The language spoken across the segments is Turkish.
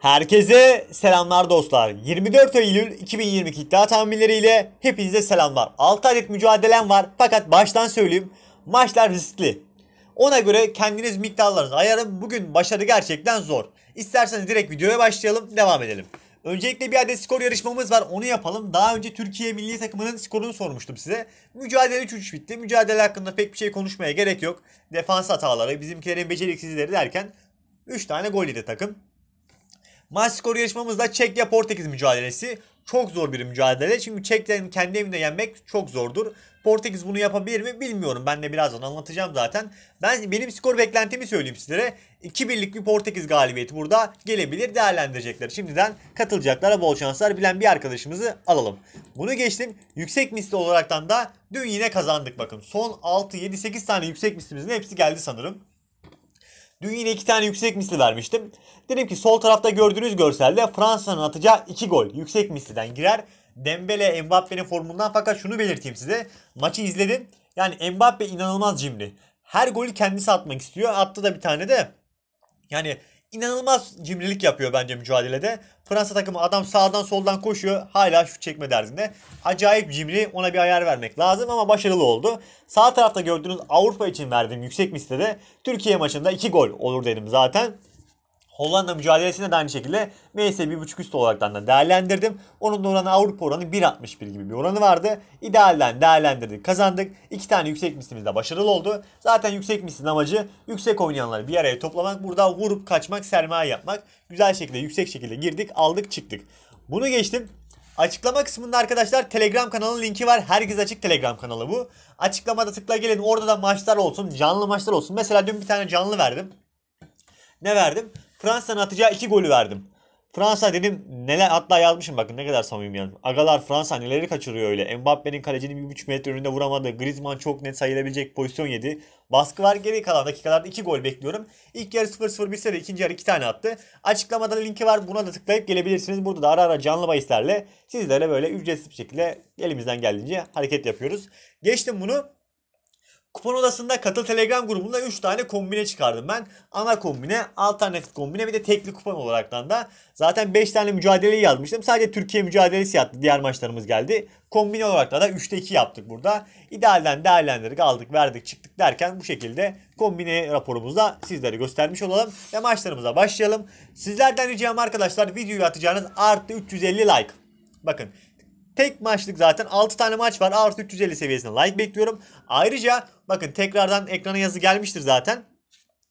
Herkese selamlar dostlar. 24 Eylül 2022 iddia tahminleriyle hepinize selamlar. 6 adet mücadelem var fakat baştan söyleyeyim maçlar riskli. Ona göre kendiniz miktarlarınızı ayarın. Bugün başarı gerçekten zor. İsterseniz direkt videoya başlayalım devam edelim. Öncelikle bir adet skor yarışmamız var onu yapalım. Daha önce Türkiye milli takımının skorunu sormuştum size. Mücadele 3-3 bitti. Mücadele hakkında pek bir şey konuşmaya gerek yok. Defans hataları, bizimkilerin beceriksizleri derken 3 tane gol yedi takım. Maç skoru yarışmamızda Çekya Portekiz mücadelesi. Çok zor bir mücadele. Çünkü Çeklerin kendi evinde yenmek çok zordur. Portekiz bunu yapabilir mi bilmiyorum. Ben de birazdan anlatacağım zaten. Ben benim skor beklentimi söyleyeyim sizlere. 2-1'lik bir Portekiz galibiyeti burada gelebilir değerlendirecekler. Şimdiden katılacaklara bol şanslar bilen bir arkadaşımızı alalım. Bunu geçtim. Yüksek misli olaraktan da dün yine kazandık bakın. Son 6, 7, 8 tane yüksek mislimizin hepsi geldi sanırım. Dün yine iki tane yüksek misli vermiştim. Dedim ki sol tarafta gördüğünüz görselde Fransa'nın atacağı iki gol yüksek misliden girer. Dembele Mbappe'nin formundan fakat şunu belirteyim size. Maçı izledin. Yani Mbappe inanılmaz cimri. Her golü kendisi atmak istiyor. Attı da bir tane de. Yani inanılmaz cimrilik yapıyor bence mücadelede. Fransa takımı adam sağdan soldan koşuyor. Hala şu çekme derdinde. Acayip cimri ona bir ayar vermek lazım ama başarılı oldu. Sağ tarafta gördüğünüz Avrupa için verdiğim yüksek listede Türkiye maçında 2 gol olur dedim zaten. Hollanda mücadelesinde de aynı şekilde MS 1.5 üst olarak da değerlendirdim. Onun da oranı Avrupa oranı 1.61 gibi bir oranı vardı. İdealden değerlendirdik kazandık. İki tane yüksek mislimiz de başarılı oldu. Zaten yüksek mislin amacı yüksek oynayanları bir araya toplamak. Burada vurup kaçmak sermaye yapmak. Güzel şekilde yüksek şekilde girdik aldık çıktık. Bunu geçtim. Açıklama kısmında arkadaşlar Telegram kanalının linki var. Herkes açık Telegram kanalı bu. Açıklamada tıkla gelin. Orada da maçlar olsun. Canlı maçlar olsun. Mesela dün bir tane canlı verdim. Ne verdim? Fransa'nın atacağı iki golü verdim. Fransa dedim neler hatta yazmışım bakın ne kadar samimi yani. Agalar Fransa neleri kaçırıyor öyle. Mbappe'nin kalecinin 1.5 metre önünde vuramadı. Griezmann çok net sayılabilecek pozisyon yedi. Baskı var geri kalan dakikalarda 2 gol bekliyorum. İlk yarı 0-0 bitse de ikinci yarı 2 tane attı. Açıklamada linki var buna da tıklayıp gelebilirsiniz. Burada da ara ara canlı bahislerle sizlere böyle ücretsiz bir şekilde elimizden geldiğince hareket yapıyoruz. Geçtim bunu Kupon odasında katıl Telegram grubunda 3 tane kombine çıkardım ben. Ana kombine, alternatif kombine bir de tekli kupon olaraktan da. Zaten 5 tane mücadeleyi yazmıştım. Sadece Türkiye mücadelesi yaptı. Diğer maçlarımız geldi. Kombine olarak da 3'te 2 yaptık burada. İdealden değerlendirdik, aldık, verdik, çıktık derken bu şekilde kombine raporumuzda sizlere göstermiş olalım. Ve maçlarımıza başlayalım. Sizlerden ricam arkadaşlar videoyu atacağınız artı 350 like. Bakın Tek maçlık zaten 6 tane maç var. Artı 350 seviyesine like bekliyorum. Ayrıca bakın tekrardan ekrana yazı gelmiştir zaten.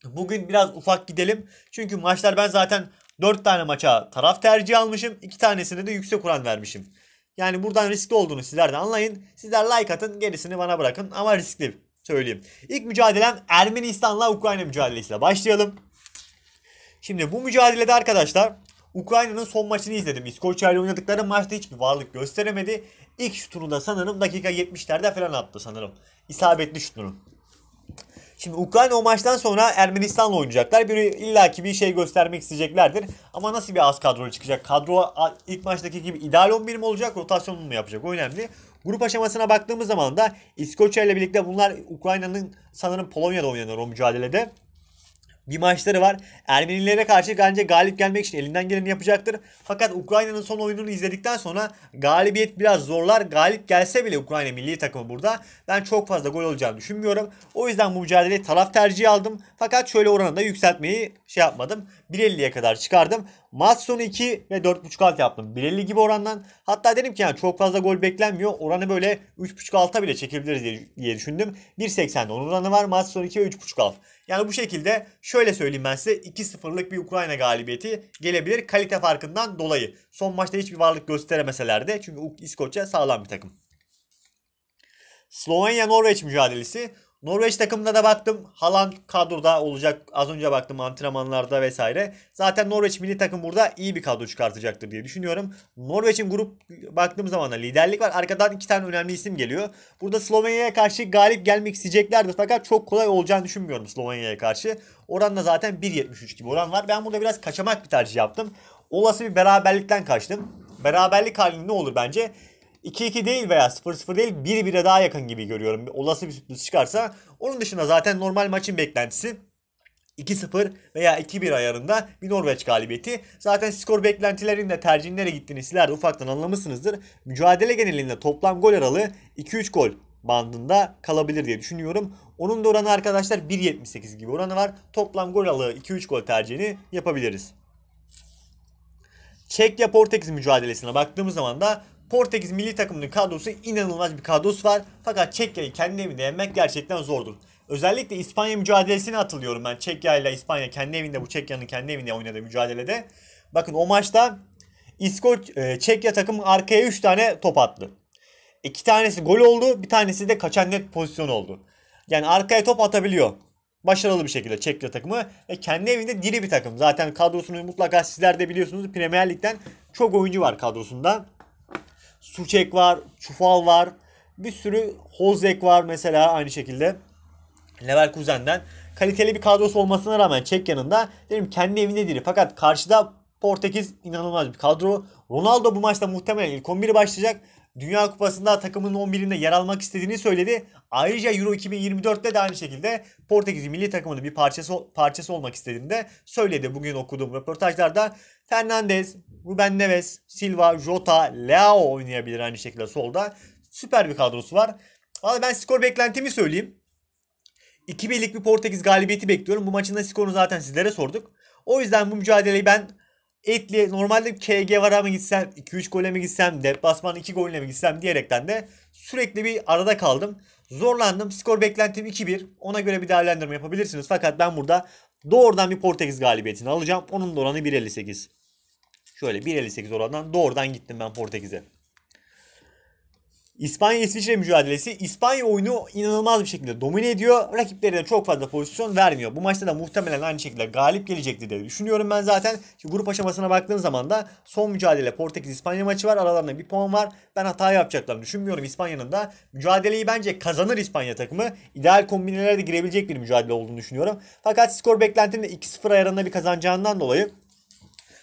Bugün biraz ufak gidelim. Çünkü maçlar ben zaten 4 tane maça taraf tercihi almışım. 2 tanesine de yüksek oran vermişim. Yani buradan riskli olduğunu sizler de anlayın. Sizler like atın gerisini bana bırakın ama riskli söyleyeyim. İlk mücadelem Ermenistan'la Ukrayna mücadelesiyle başlayalım. Şimdi bu mücadelede arkadaşlar Ukrayna'nın son maçını izledim. İskoçya ile oynadıkları maçta hiçbir varlık gösteremedi. İlk şutunu da sanırım dakika 70'lerde falan attı sanırım. İsabetli şutunu. Şimdi Ukrayna o maçtan sonra Ermenistan'la oynayacaklar. Bir illaki bir şey göstermek isteyeceklerdir. Ama nasıl bir az kadro çıkacak? Kadro ilk maçtaki gibi ideal 11 mi olacak? Rotasyonunu mu yapacak? O önemli. Grup aşamasına baktığımız zaman da İskoçya ile birlikte bunlar Ukrayna'nın sanırım Polonya'da oynanır o mücadelede bir maçları var. Ermenilere karşı bence galip gelmek için elinden geleni yapacaktır. Fakat Ukrayna'nın son oyununu izledikten sonra galibiyet biraz zorlar. Galip gelse bile Ukrayna milli takımı burada ben çok fazla gol olacağını düşünmüyorum. O yüzden bu mücadeleyi taraf tercihi aldım. Fakat şöyle oranı da yükseltmeyi şey yapmadım. 1.50'ye kadar çıkardım. Maç sonu 2 ve 4.5 alt yaptım. 1.50 gibi orandan. Hatta dedim ki yani çok fazla gol beklenmiyor. Oranı böyle 3.5 alta bile çekebiliriz diye, düşündüm. 1.80'de onun oranı var. Maç sonu 2 ve 3.5 alt. Yani bu şekilde şöyle söyleyeyim ben size 2-0'lık bir Ukrayna galibiyeti gelebilir kalite farkından dolayı. Son maçta hiçbir varlık gösteremeseler de çünkü İskoçya sağlam bir takım. Slovenya-Norveç mücadelesi. Norveç takımına da baktım. Haaland kadroda olacak. Az önce baktım antrenmanlarda vesaire. Zaten Norveç milli takım burada iyi bir kadro çıkartacaktır diye düşünüyorum. Norveç'in grup baktığım zaman da liderlik var. Arkadan iki tane önemli isim geliyor. Burada Slovenya'ya karşı galip gelmek isteyeceklerdir. Fakat çok kolay olacağını düşünmüyorum Slovenya'ya karşı. Oran da zaten 1.73 gibi oran var. Ben burada biraz kaçamak bir tercih yaptım. Olası bir beraberlikten kaçtım. Beraberlik halinde ne olur bence? 2-2 değil veya 0-0 değil 1-1'e daha yakın gibi görüyorum. Olası bir sürpriz çıkarsa. Onun dışında zaten normal maçın beklentisi 2-0 veya 2-1 ayarında bir Norveç galibiyeti. Zaten skor beklentilerinde tercihinlere gittiğini sizler de ufaktan anlamışsınızdır. Mücadele genelinde toplam gol aralığı 2-3 gol bandında kalabilir diye düşünüyorum. Onun da oranı arkadaşlar 1.78 gibi oranı var. Toplam gol alığı 2-3 gol tercihini yapabiliriz. Çekya Portekiz mücadelesine baktığımız zaman da Portekiz milli takımının kadrosu inanılmaz bir kadrosu var. Fakat Çekya'yı kendi evinde yenmek gerçekten zordur. Özellikle İspanya mücadelesini atılıyorum ben. Çekya ile İspanya kendi evinde bu Çekya'nın kendi evinde oynadığı mücadelede. Bakın o maçta İskoç e, Çekya takım arkaya 3 tane top attı. İki tanesi gol oldu, bir tanesi de kaçan net pozisyon oldu. Yani arkaya top atabiliyor. Başarılı bir şekilde Çekya takımı ve kendi evinde diri bir takım. Zaten kadrosunu mutlaka sizler de biliyorsunuz Premier Lig'den çok oyuncu var kadrosunda. Suçek var, Çufal var. Bir sürü Hozek var mesela aynı şekilde. Leverkusen'den. Kaliteli bir kadrosu olmasına rağmen Çek yanında. Dedim kendi evinde değil. Fakat karşıda Portekiz inanılmaz bir kadro. Ronaldo bu maçta muhtemelen ilk 11'i başlayacak. Dünya Kupası'nda takımın 11'inde yer almak istediğini söyledi. Ayrıca Euro 2024'te de aynı şekilde Portekiz milli takımının bir parçası parçası olmak istediğini de söyledi. Bugün okuduğum röportajlarda Fernandez, Ruben Neves, Silva, Jota, Leao oynayabilir aynı şekilde solda. Süper bir kadrosu var. Valla ben skor beklentimi söyleyeyim. 2 birlik bir Portekiz galibiyeti bekliyorum. Bu maçın da skorunu zaten sizlere sorduk. O yüzden bu mücadeleyi ben Etli normalde KG var mı gitsem 2-3 gole mi gitsem deplasman 2 golle mi gitsem diyerekten de sürekli bir arada kaldım. Zorlandım. Skor beklentim 2-1. Ona göre bir değerlendirme yapabilirsiniz. Fakat ben burada doğrudan bir Portekiz galibiyetini alacağım. Onun da oranı 1.58. Şöyle 1.58 orandan doğrudan gittim ben Portekiz'e. İspanya-İsviçre mücadelesi İspanya oyunu inanılmaz bir şekilde domine ediyor. Rakiplerine çok fazla pozisyon vermiyor. Bu maçta da muhtemelen aynı şekilde galip gelecekti diye düşünüyorum ben zaten. Şimdi grup aşamasına baktığım zaman da son mücadele Portekiz-İspanya maçı var. Aralarında bir puan var. Ben hata yapacaklarını düşünmüyorum İspanya'nın da. Mücadeleyi bence kazanır İspanya takımı. İdeal kombinelere de girebilecek bir mücadele olduğunu düşünüyorum. Fakat skor beklentinin 2-0 ayarında bir kazanacağından dolayı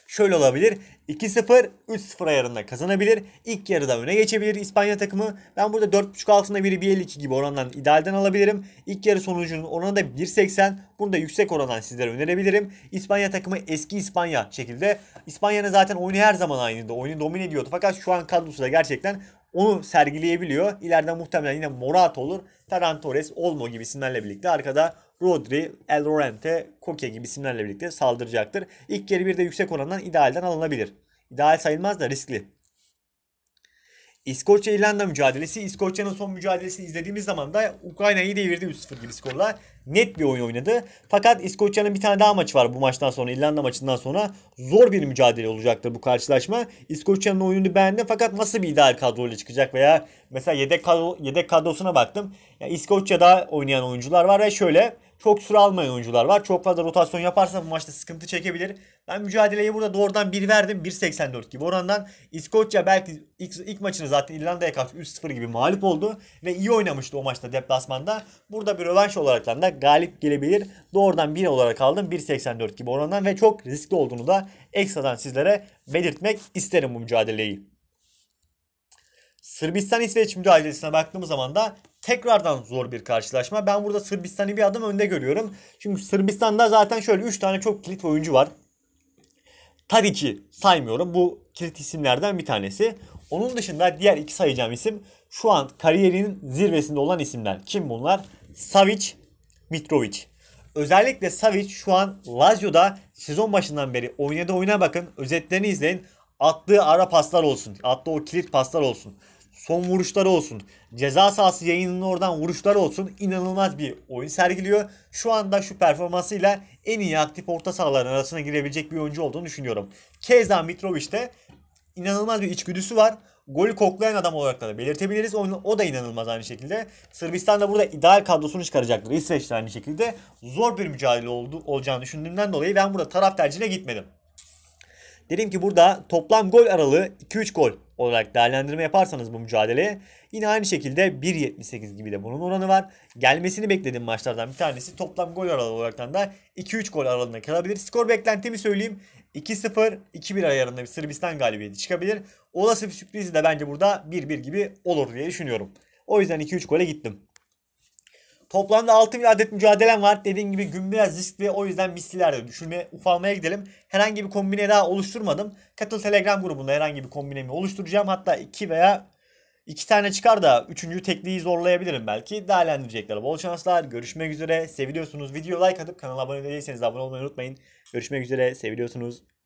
şöyle olabilir. 2-0, 3-0 ayarında kazanabilir. İlk yarıda öne geçebilir İspanya takımı. Ben burada 4.5 altında 1.52 gibi orandan idealden alabilirim. İlk yarı sonucunun oranı da 1.80. Bunu da yüksek orandan sizlere önerebilirim. İspanya takımı eski İspanya şekilde. İspanya'nın zaten oyunu her zaman aynıydı. Oyunu domine ediyordu. Fakat şu an kadrosu da gerçekten onu sergileyebiliyor. İleride muhtemelen yine Morata olur. Ferran Torres, Olmo gibi isimlerle birlikte arkada Rodri, El Rorente, Koke gibi isimlerle birlikte saldıracaktır. İlk geri bir de yüksek orandan idealden alınabilir. İdeal sayılmaz da riskli. İskoçya İrlanda mücadelesi. İskoçya'nın son mücadelesini izlediğimiz zaman da Ukrayna'yı devirdi 3-0 gibi skorla. Net bir oyun oynadı. Fakat İskoçya'nın bir tane daha maçı var bu maçtan sonra İrlanda maçından sonra. Zor bir mücadele olacaktır bu karşılaşma. İskoçya'nın oyununu beğendim fakat nasıl bir ideal kadroyla çıkacak veya mesela yedek, kadro, yedek kadrosuna baktım. Yani İskoçya'da oynayan oyuncular var ve şöyle çok süre almayan oyuncular var. Çok fazla rotasyon yaparsa bu maçta sıkıntı çekebilir. Ben mücadeleyi burada doğrudan 1 verdim. 1.84 gibi orandan. İskoçya belki ilk, ilk maçını zaten İrlanda'ya karşı 3-0 gibi mağlup oldu. Ve iyi oynamıştı o maçta deplasmanda. Burada bir rövanş olarak da galip gelebilir. Doğrudan 1 olarak aldım. 1.84 gibi orandan ve çok riskli olduğunu da ekstradan sizlere belirtmek isterim bu mücadeleyi. Sırbistan-İsveç mücadelesine baktığımız zaman da tekrardan zor bir karşılaşma. Ben burada Sırbistan'ı bir adım önde görüyorum. Çünkü Sırbistan'da zaten şöyle 3 tane çok kilit oyuncu var. Tadic'i saymıyorum. Bu kilit isimlerden bir tanesi. Onun dışında diğer iki sayacağım isim şu an kariyerinin zirvesinde olan isimler. Kim bunlar? Savic, Mitrovic. Özellikle Savic şu an Lazio'da sezon başından beri oynadığı oyuna bakın. Özetlerini izleyin. Attığı ara paslar olsun. Attığı o kilit paslar olsun son vuruşları olsun, ceza sahası yayınının oradan vuruşları olsun inanılmaz bir oyun sergiliyor. Şu anda şu performansıyla en iyi aktif orta sahaların arasına girebilecek bir oyuncu olduğunu düşünüyorum. Keza Mitrovic'te inanılmaz bir içgüdüsü var. Golü koklayan adam olarak da belirtebiliriz. O, o da inanılmaz aynı şekilde. Sırbistan da burada ideal kadrosunu çıkaracaktır. İsveç de aynı şekilde. Zor bir mücadele oldu, olacağını düşündüğümden dolayı ben burada taraf tercihine gitmedim. Dedim ki burada toplam gol aralığı 2-3 gol olarak değerlendirme yaparsanız bu mücadeleye yine aynı şekilde 1.78 gibi de bunun oranı var. Gelmesini beklediğim maçlardan bir tanesi. Toplam gol aralığı olarak da 2-3 gol aralığında kalabilir. Skor beklentimi söyleyeyim. 2-0, 2-1 ayarında bir Sırbistan galibiyeti çıkabilir. Olası bir sürpriz de bence burada 1-1 gibi olur diye düşünüyorum. O yüzden 2-3 gole gittim. Toplamda 6 milyon adet mücadelem var. Dediğim gibi gün biraz riskli o yüzden mislilerle düşünme ufalmaya gidelim. Herhangi bir kombine daha oluşturmadım. Katıl Telegram grubunda herhangi bir kombinemi oluşturacağım. Hatta 2 veya 2 tane çıkar da 3. tekliği zorlayabilirim belki. Değerlendirecekler. Bol şanslar. Görüşmek üzere. Seviyorsunuz. Video like atıp kanala abone değilseniz abone olmayı unutmayın. Görüşmek üzere. Seviyorsunuz.